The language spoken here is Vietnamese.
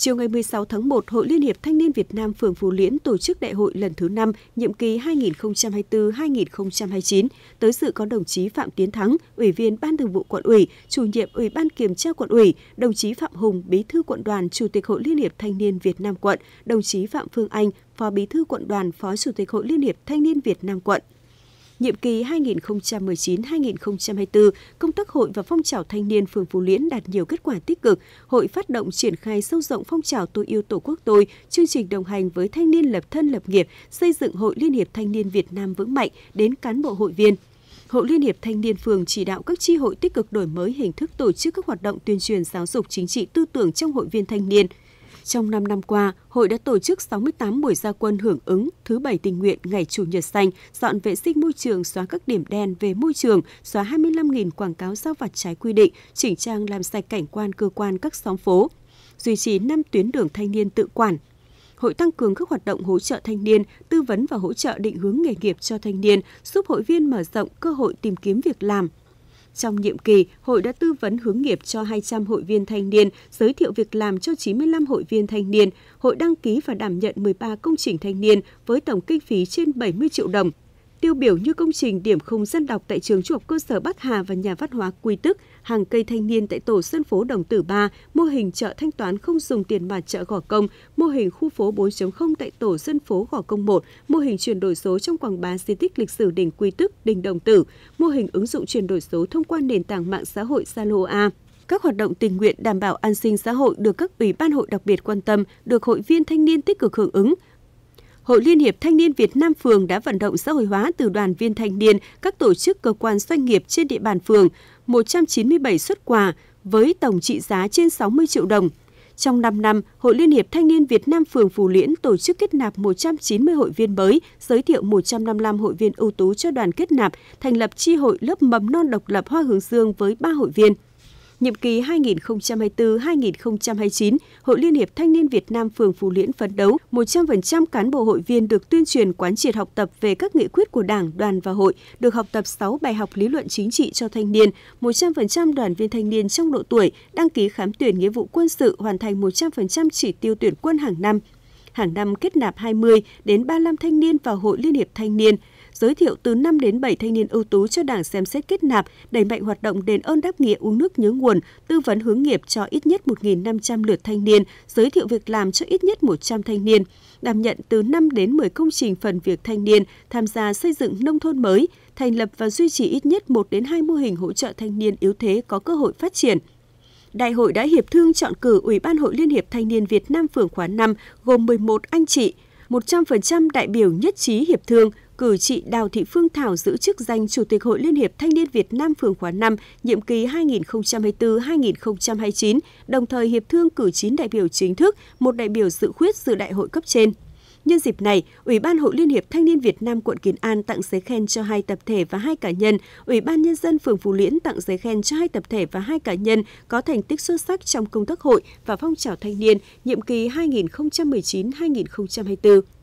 Chiều ngày 16 tháng 1, Hội Liên hiệp Thanh niên Việt Nam phường Phú Liễn tổ chức đại hội lần thứ 5, nhiệm kỳ 2024-2029. Tới sự có đồng chí Phạm Tiến Thắng, Ủy viên Ban Thường vụ Quận ủy, Chủ nhiệm Ủy ban Kiểm tra Quận ủy, đồng chí Phạm Hùng, Bí thư Quận đoàn, Chủ tịch Hội Liên hiệp Thanh niên Việt Nam quận, đồng chí Phạm Phương Anh, Phó Bí thư Quận đoàn, Phó Chủ tịch Hội Liên hiệp Thanh niên Việt Nam quận nhiệm kỳ 2019-2024, công tác hội và phong trào thanh niên phường Phú Liễn đạt nhiều kết quả tích cực. Hội phát động triển khai sâu rộng phong trào tôi yêu Tổ quốc tôi, chương trình đồng hành với thanh niên lập thân lập nghiệp, xây dựng Hội Liên hiệp Thanh niên Việt Nam vững mạnh đến cán bộ hội viên. Hội Liên hiệp Thanh niên phường chỉ đạo các chi hội tích cực đổi mới hình thức tổ chức các hoạt động tuyên truyền giáo dục chính trị tư tưởng trong hội viên thanh niên – trong 5 năm qua, hội đã tổ chức 68 buổi gia quân hưởng ứng thứ bảy tình nguyện ngày Chủ nhật xanh, dọn vệ sinh môi trường, xóa các điểm đen về môi trường, xóa 25.000 quảng cáo giao vặt trái quy định, chỉnh trang làm sạch cảnh quan cơ quan các xóm phố, duy trì 5 tuyến đường thanh niên tự quản, hội tăng cường các hoạt động hỗ trợ thanh niên, tư vấn và hỗ trợ định hướng nghề nghiệp cho thanh niên, giúp hội viên mở rộng cơ hội tìm kiếm việc làm, trong nhiệm kỳ, hội đã tư vấn hướng nghiệp cho 200 hội viên thanh niên, giới thiệu việc làm cho 95 hội viên thanh niên. Hội đăng ký và đảm nhận 13 công trình thanh niên với tổng kinh phí trên 70 triệu đồng tiêu biểu như công trình điểm không dân đọc tại trường trung học cơ sở Bắc Hà và nhà văn hóa Quy Tức, hàng cây thanh niên tại tổ dân phố Đồng Tử Ba, mô hình chợ thanh toán không dùng tiền mặt chợ Gò Công, mô hình khu phố 4.0 tại tổ dân phố Gò Công 1, mô hình chuyển đổi số trong quảng bá di tích lịch sử đỉnh Quy Tức, đỉnh Đồng Tử, mô hình ứng dụng chuyển đổi số thông qua nền tảng mạng xã hội Zalo A, các hoạt động tình nguyện đảm bảo an sinh xã hội được các ủy ban hội đặc biệt quan tâm, được hội viên thanh niên tích cực hưởng ứng. Hội Liên hiệp Thanh niên Việt Nam phường đã vận động xã hội hóa từ đoàn viên thanh niên, các tổ chức cơ quan doanh nghiệp trên địa bàn phường 197 xuất quà với tổng trị giá trên 60 triệu đồng. Trong 5 năm, Hội Liên hiệp Thanh niên Việt Nam phường Phù Liễn tổ chức kết nạp 190 hội viên mới, giới thiệu 155 hội viên ưu tú cho đoàn kết nạp, thành lập chi hội lớp mầm non độc lập Hoa Hướng Dương với 3 hội viên – nhiệm kỳ 2024-2029, Hội Liên hiệp Thanh niên Việt Nam phường Phú Liễn phấn đấu 100% cán bộ hội viên được tuyên truyền quán triệt học tập về các nghị quyết của Đảng, đoàn và hội, được học tập 6 bài học lý luận chính trị cho thanh niên, 100% đoàn viên thanh niên trong độ tuổi đăng ký khám tuyển nghĩa vụ quân sự hoàn thành 100% chỉ tiêu tuyển quân hàng năm hàng năm kết nạp 20 đến 35 thanh niên vào Hội Liên hiệp Thanh niên, giới thiệu từ 5 đến 7 thanh niên ưu tú cho Đảng xem xét kết nạp, đẩy mạnh hoạt động đền ơn đáp nghĩa uống nước nhớ nguồn, tư vấn hướng nghiệp cho ít nhất 1.500 lượt thanh niên, giới thiệu việc làm cho ít nhất 100 thanh niên, đảm nhận từ 5 đến 10 công trình phần việc thanh niên, tham gia xây dựng nông thôn mới, thành lập và duy trì ít nhất 1 đến 2 mô hình hỗ trợ thanh niên yếu thế có cơ hội phát triển. Đại hội đã hiệp thương chọn cử Ủy ban Hội Liên hiệp Thanh niên Việt Nam phường khóa 5 gồm 11 anh chị, 100% đại biểu nhất trí hiệp thương cử chị Đào Thị Phương Thảo giữ chức danh Chủ tịch Hội Liên hiệp Thanh niên Việt Nam phường khóa 5, nhiệm kỳ 2024-2029, đồng thời hiệp thương cử 9 đại biểu chính thức, một đại biểu dự khuyết dự đại hội cấp trên. Nhân dịp này, Ủy ban Hội Liên hiệp Thanh niên Việt Nam quận Kiến An tặng giấy khen cho hai tập thể và hai cá nhân, Ủy ban Nhân dân phường Phú Liễn tặng giấy khen cho hai tập thể và hai cá nhân có thành tích xuất sắc trong công tác hội và phong trào thanh niên nhiệm kỳ 2019-2024.